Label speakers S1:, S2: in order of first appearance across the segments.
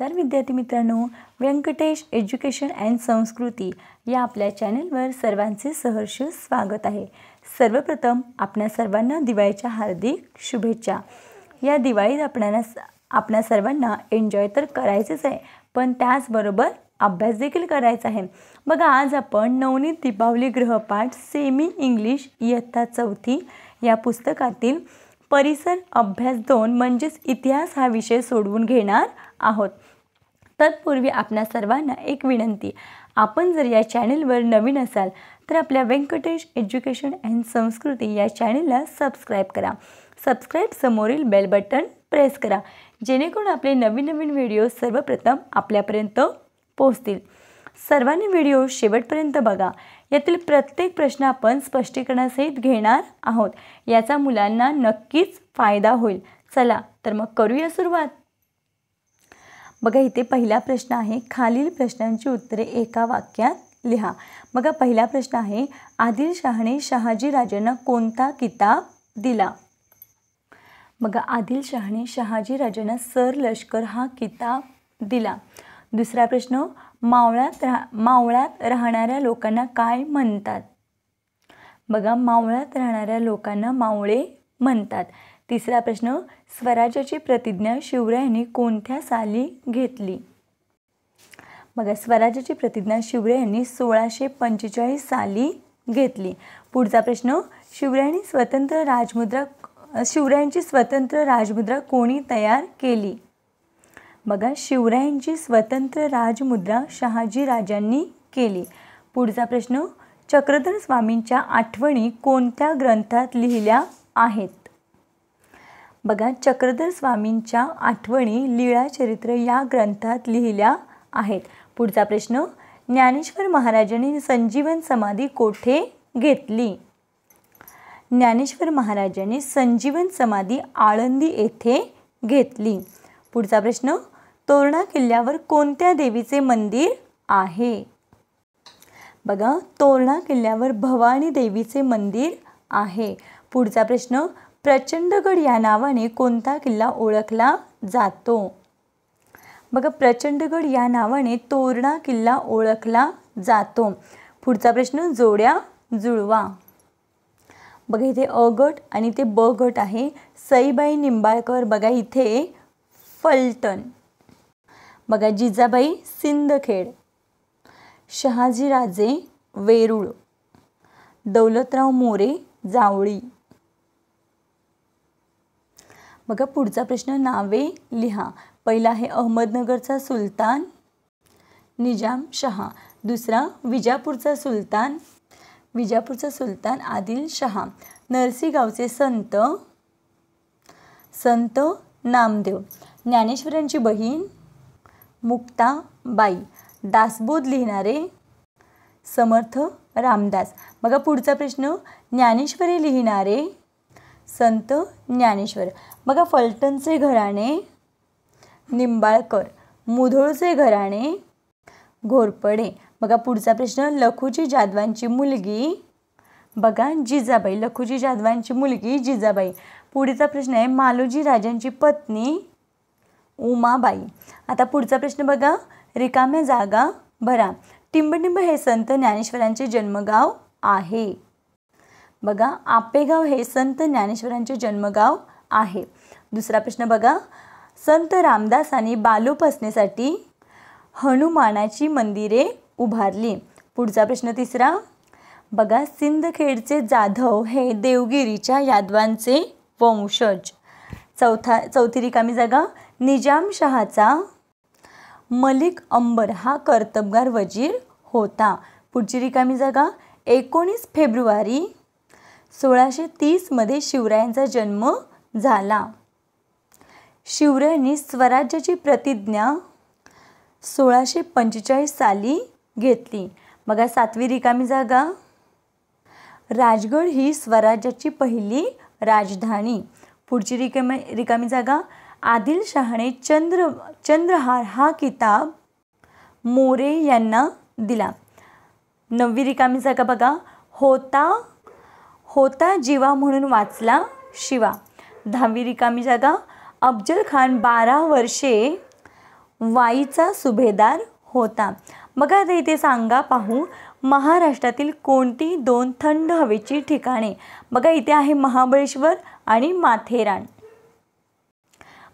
S1: नमस्कार विद्यार्थी मित्रांनो व्यंकटेश एज्युकेशन अँड संस्कृती या आपल्या चॅनेलवर सर्वांचे सहर्ष स्वागत आहे सर्वप्रथम आपल्या सर्वांना दिवाळीच्या हार्दिक शुभेच्छा या दिवाळीत आपल्याला आपल्या सर्वांना एन्जॉय तर करायचेच आहे पण त्याचबरोबर अभ्यास देखील करायचा आहे बघा आज आपण नवनीत दीपावली ग्रहपाठ सेमी इंग्लिश इयत्ता चौथी या पुस्तकातील परिसर अभ्यास दोन म्हणजेच इतिहास हा विषय सोडवून घेणार आहोत तत्पूर्वी आपल्या सर्वांना एक विनंती आपण जर या चॅनेलवर नवीन असाल तर आपल्या व्यंकटेश एज्युकेशन अँड संस्कृती या चॅनेलला सबस्क्राईब करा सबस्क्राईब समोरील बेल बटन प्रेस करा जेणेकरून आपले नवीन नवीन व्हिडिओ सर्वप्रथम आपल्यापर्यंत पोहोचतील सर्वांनी व्हिडिओ शेवटपर्यंत बघा यातील प्रत्येक प्रश्न आपण स्पष्टीकरणासहित घेणार आहोत याचा मुलांना नक्कीच फायदा होईल चला तर मग करूया सुरुवात बघा इथे पहिला प्रश्न आहे खालील प्रश्नांची उत्तरे एका वाक्यात लिहा बघा पहिला प्रश्न आहे आदिलशहाने शहाजीराजांना कोणता किताब दिला बघा आदिलशहाने शहाजीराजांना सर लष्कर हा किताब दिला दुसरा प्रश्न मावळ्यात राह मावळात राहणाऱ्या लोकांना काय म्हणतात बघा मावळ्यात राहणाऱ्या लोकांना मावळे म्हणतात तिसरा प्रश्न स्वराज्याची प्रतिज्ञा शिवरायांनी कोणत्या साली घेतली बघा स्वराज्याची प्रतिज्ञा शिवरायांनी सोळाशे पंचेचाळीस साली घेतली पुढचा प्रश्न शिवरायांनी स्वतंत्र राजमुद्रा शिवरायांची स्वतंत्र राजमुद्रा कोणी तयार केली बघा शिवरायांची स्वतंत्र राजमुद्रा शहाजी राजांनी केली पुढचा प्रश्न चक्रधर स्वामींच्या आठवणी कोणत्या ग्रंथात लिहिल्या आहेत बघा चक्रधर स्वामींच्या आठवणी चरित्र या ग्रंथात लिहिल्या आहेत पुढचा प्रश्न ज्ञानेश्वर महाराजांनी संजीवन समाधी कोठे घेतली ज्ञानेश्वर महाराजांनी संजीवन समाधी आळंदी येथे घेतली पुढचा प्रश्न तोरणा किल्ल्यावर कोणत्या देवीचे मंदिर आहे बघा तोरणा किल्ल्यावर भवानी देवीचे मंदिर आहे पुढचा प्रश्न प्रचंडगड या नावाने कोणता किल्ला ओळखला जातो बघा प्रचंडगड या नावाने तोरणा किल्ला ओळखला जातो पुढचा प्रश्न जोड्या जुळवा बघा इथे अ गट आणि ते ब गट आहे सईबाई निंबाळकर बघा इथे फलटण बघा जिजाबाई सिंदखेड शहाजीराजे वेरूळ दौलतराव मोरे जावळी मगा पुढचा प्रश्न नावे लिहा पहिला आहे अहमदनगरचा सुलतान निजाम शहा दुसरा विजापूरचा सुलतान विजापूरचा सुलतान आदिल शहा नरसीगावचे संत संत नामदेव ज्ञानेश्वरांची बहीण मुक्ताबाई दासबोध लिहिणारे समर्थ रामदास बघा पुढचा प्रश्न ज्ञानेश्वरी लिहिणारे संत ज्ञानेश्वर बघा फलटणचे घराणे निंबाळकर मुधोळचे घराणे घोरपडे बघा पुढचा प्रश्न लखुजी जाधवांची मुलगी बघा जिजाबाई लखुजी जाधवांची मुलगी जिजाबाई पुढचा प्रश्न आहे मालोजी राजांची पत्नी उमाबाई आता पुढचा प्रश्न बघा रिकाम्या जागा भरा टिंबटिंब हे संत ज्ञानेश्वरांचे जन्मगाव आहे बघा आपेगाव हे संत ज्ञानेश्वरांचे जन्मगाव आहे दुसरा प्रश्न बघा संत रामदासांनी बालोपासनेसाठी हनुमानाची मंदिरे उभारली पुढचा प्रश्न तिसरा बघा सिंदखेडचे जाधव हे देवगिरीच्या यादवांचे वंशज चौथा चौथी रिकामी जागा निजामशहाचा मलिक अंबर हा कर्तबगार वजीर होता पुढची रिकामी जागा एकोणीस फेब्रुवारी सोळाशे तीसमध्ये शिवरायांचा जन्म झाला शिवरायांनी स्वराज्याची प्रतिज्ञा सोळाशे पंचेचाळीस साली घेतली बघा सातवी रिकामी जागा राजगड ही स्वराज्याची पहिली राजधानी पुढची रिकामी रिकामी जागा आदिलशहाने चंद्र चंद्रहार हा किताब मोरे यांना दिला नववी रिकामी जागा बघा होता होता जीवा म्हणून वाचला शिवा दहावी रिकामी जागा अफजल खान बारा वर्षे वाईचा सुभेदार होता बघा आता इथे सांगा पाहू महाराष्ट्रातील कोणती दोन थंड हवेची ठिकाणे बघा इथे आहे महाबळेश्वर आणि माथेरान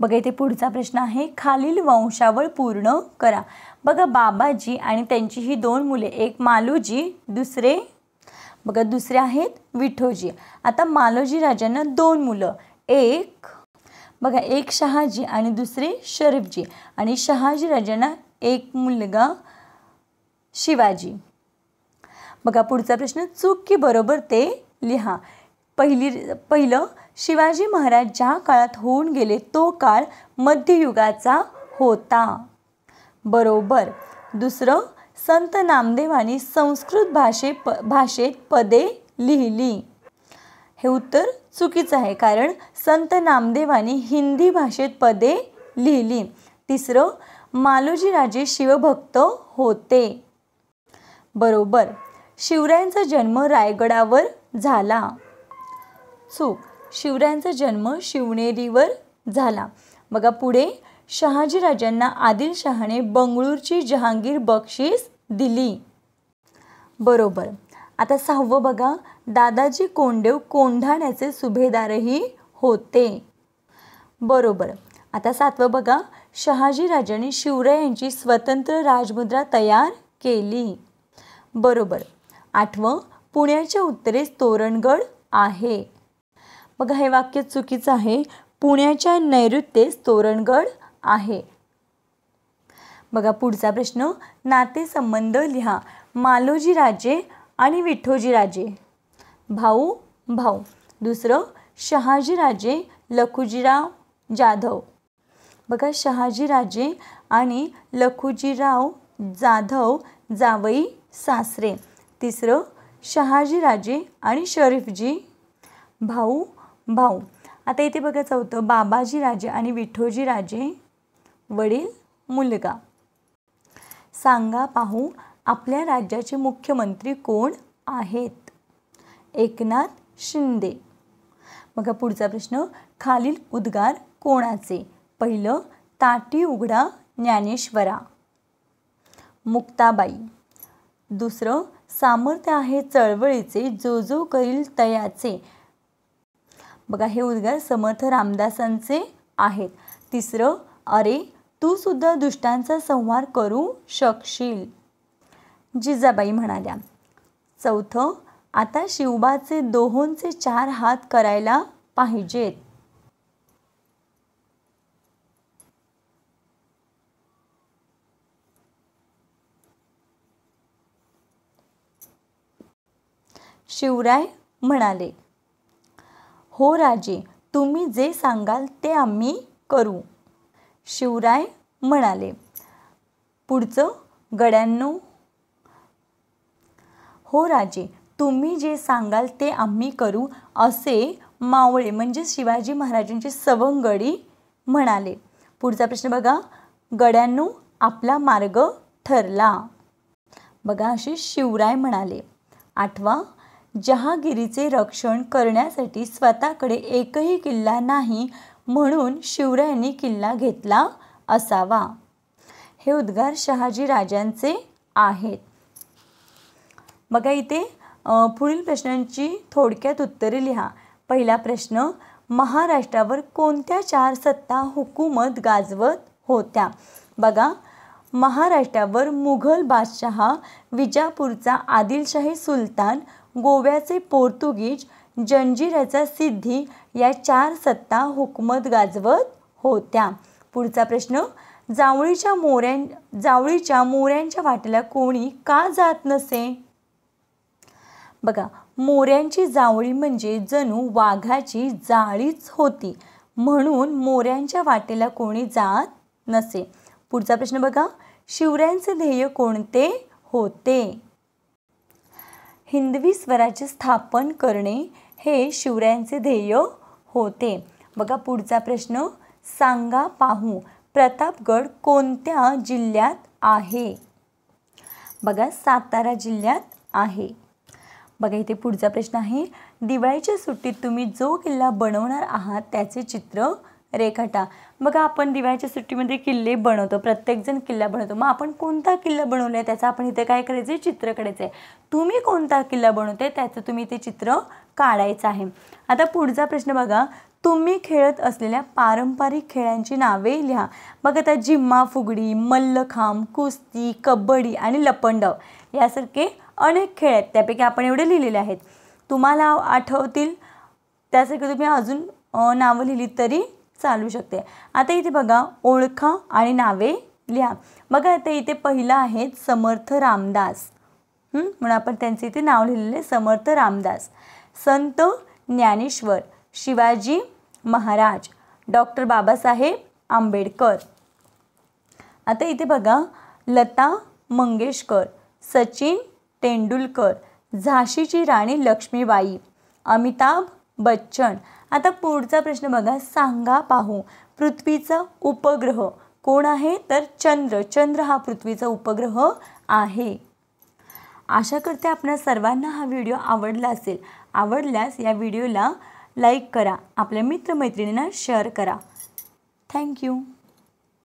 S1: बघा इथे पुढचा प्रश्न आहे खालील वंशावळ पूर्ण करा बघा बाबाजी आणि त्यांची ही दोन मुले एक मालोजी दुसरे बघा दुसरे आहेत विठोजी आता मालोजी राजांना दोन मुलं एक बघा एक शहाजी आणि दुसरे शरीफजी आणि शहाजी राजांना एक मुलगा शिवाजी बघा पुढचा प्रश्न चूक की बरोबर ते लिहा पहिली पहिलं शिवाजी महाराज ज्या काळात होऊन गेले तो काळ मध्ययुगाचा होता बरोबर दुसरं संत नामदेवानी संस्कृत भाषे प भाषेत पदे लिहिली हे उत्तर चुकीचं आहे कारण संत नामदेवाने हिंदी भाषेत पदे लिहिली तिसरं मालोजीराजे शिवभक्त होते बरोबर शिवरायांचा जन्म रायगडावर झाला चूक शिवरायांचा जन्म शिवनेरीवर झाला बघा पुढे शहाजीराजांना आदिलशहाने बंगळूरची जहांगीर बक्षीस दिली बरोबर आता सहावं बघा दादाजी कोंडेव कोंढाण्याचे सुभेदारही होते बरोबर आता सातवं बघा शहाजीराजांनी शिवरायांची स्वतंत्र राजमुद्रा तयार केली बरोबर आठवं पुण्याच्या उत्तरेस तोरणगड आहे बघा हे वाक्य चुकीचं आहे पुण्याच्या नैऋत्येस तोरणगड आहे बघा पुढचा प्रश्न नातेसंबंध लिहा मालोजी राजे आणि विठ्ठोजी राजे भाऊ भाऊ दुसरं शहाजीराजे लखुजीराव जाधव बघा शहाजीराजे आणि लखुजीराव जाधव जावई सासरे तिसरं शहाजीराजे आणि शरीफजी भाऊ भाऊ आता इथे बघा चौथं राजे आणि विठोजी राजे वडील मुलगा सांगा पाहू आपल्या राज्याचे मुख्यमंत्री कोण आहेत एकनाथ शिंदे मग पुढचा प्रश्न खालील उद्गार कोणाचे पहिलं ताटी उघडा ज्ञानेश्वरा मुक्ताबाई दुसरं सामर्थ्य आहे चळवळीचे जो जो करील तयाचे बघा हे उद्गार समर्थ रामदासांचे आहेत तिसरं अरे तू सुद्धा दुष्टांचा संहार करू शकशील जिजाबाई म्हणाल्या चौथं आता शिवबाचे दोहोंचे चार हात करायला पाहिजेत शिवराय म्हणाले हो राजे तुम्ही जे सांगाल ते आम्ही करू शिवराय म्हणाले पुढचं गड्यांनो हो राजे तुम्ही जे सांगाल ते आम्ही करू असे मावळे म्हणजे शिवाजी महाराजांची सवंगडी म्हणाले पुढचा प्रश्न बघा गड्यांनो आपला मार्ग ठरला बघा असे शिवराय म्हणाले आठवा जहागिरीचे रक्षण करण्यासाठी स्वतःकडे एकही किल्ला नाही म्हणून शिवरायांनी किल्ला घेतला असावा हे उद्गार शहाजी राजांचे आहेत बघा इथे पुढील प्रश्नांची थोडक्यात उत्तरे लिहा पहिला प्रश्न महाराष्ट्रावर कोणत्या चार सत्ता हुकूमत गाजवत होत्या बघा महाराष्ट्रावर मुघल बादशहा विजापूरचा आदिलशाही सुलतान गोव्याचे पोर्तुगीज जंजिराचा सिद्धी या चार सत्ता हुकूमत गाजवत होत्या पुढचा प्रश्न जावळीच्या मोऱ्यां जावळीच्या मोऱ्यांच्या वाटेला कोणी का जात नसे बघा मोऱ्यांची जावळी म्हणजे जणू वाघाची जाळीच होती म्हणून मोऱ्यांच्या वाटेला कोणी जात नसे पुढचा प्रश्न बघा शिवऱ्यांचे ध्येय कोणते होते हिंदवी स्वराज्य स्थापन करणे हे शिवऱ्यांचे ध्येय होते बघा पुढचा प्रश्न सांगा पाहू प्रतापगड कोणत्या जिल्ह्यात आहे बघा सातारा जिल्ह्यात आहे बघा इथे पुढचा प्रश्न आहे दिवाळीच्या सुट्टीत तुम्ही जो किल्ला बनवणार आहात त्याचे चित्र रेखाटा बघा आपण दिवाळीच्या सुट्टीमध्ये किल्ले बनवतो प्रत्येकजण किल्ला बनवतो मग आपण कोणता किल्ला बनवला आहे त्याचा आपण इथे काय करायचं आहे चित्र काढायचं आहे तुम्ही कोणता किल्ला बनवते त्याचं तुम्ही इथे चित्र काढायचं आहे आता पुढचा प्रश्न बघा तुम्ही खेळत असलेल्या पारंपरिक खेळांची नावे लिहा बघा आता जिम्मा फुगडी मल्लखांब कुस्ती कबड्डी आणि लपंडव यासारखे अनेक खेळ आहेत त्यापैकी आपण एवढे लिहिलेले आहेत तुम्हाला आठवतील त्यासाठी तुम्ही अजून नावं लिहिली तरी चालू शकते आता इथे बघा ओळखा आणि नावे लिहा बघा आता इथे पहिलं आहे समर्थ रामदास म्हणून आपण त्यांचे इथे नाव लिहिलेले समर्थ रामदास संत ज्ञानेश्वर शिवाजी महाराज डॉक्टर बाबासाहेब आंबेडकर आता इथे बघा लता मंगेशकर सचिन तेंडुलकर झाशीची राणी लक्ष्मीबाई अमिताभ बच्चन आता पुढचा प्रश्न बघा सांगा पाहू पृथ्वीचा उपग्रह कोण आहे तर चंद्र चंद्र हा पृथ्वीचा उपग्रह आहे आशा करते आपल्या सर्वांना हा व्हिडिओ आवडला असेल आवडल्यास या व्हिडिओला लाईक करा आपल्या मित्रमैत्रिणींना शेअर करा थँक्यू